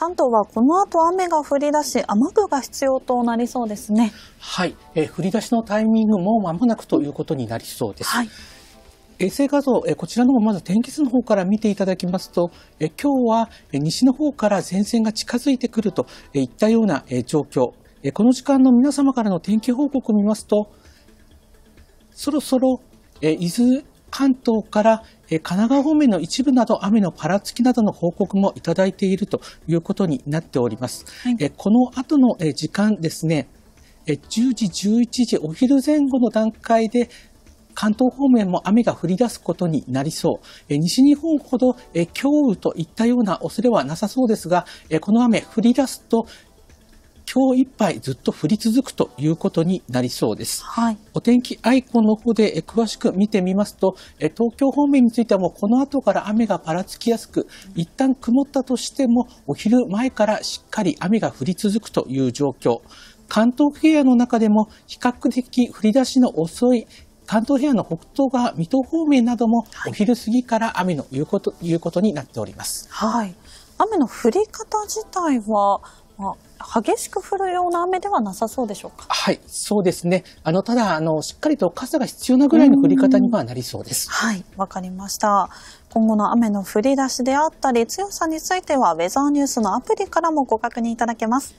関東はこの後雨が降り出し雨具が必要となりそうですねはい、え降り出しのタイミングも間もなくということになりそうです、はい、衛星画像、えこちらのもまず天気図の方から見ていただきますと、え今日は西の方から前線が近づいてくるといったようなえ状況、えこの時間の皆様からの天気報告を見ますとそろそろえ伊豆関東から神奈川方面の一部など雨のパラつきなどの報告もいただいているということになっております。はい、この後の時間ですね、10時、11時、お昼前後の段階で関東方面も雨が降り出すことになりそう。西日本ほど強雨といったような恐れはなさそうですが、この雨降り出すと今日いっぱいずっと降り続くということになりそうです。はい、お天気アイコンの方で詳しく見てみますと、東京方面についてはもこの後から雨がぱらつきやすく、一旦曇ったとしてもお昼前からしっかり雨が降り続くという状況。関東平野の中でも比較的降り出しの遅い関東平野の北東側、水戸方面などもお昼過ぎから雨のいうこと、はい、いうことになっております。はい。雨の降り方自体はまあ、激しく降るような雨ではなさそうでしょうか。はい、そうですね。あのただあのしっかりと傘が必要なぐらいの降り方にはなりそうです。はい、わかりました。今後の雨の降り出しであったり強さについてはウェザーニュースのアプリからもご確認いただけます。